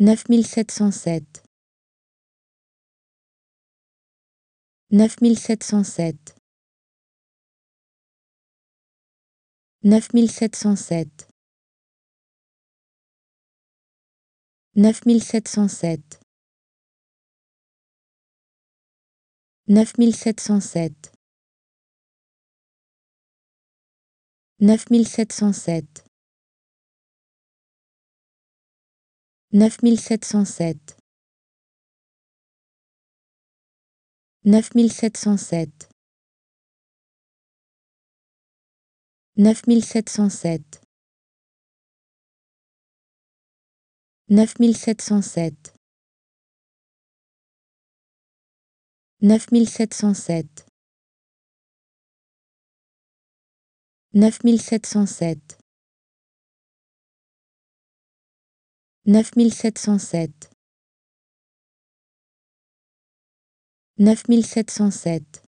9707 9707 9707 9707 9707 9707 9707 9707 9707 9707 9707 9707 neuf neuf mille mille sept sept sept cent cent sept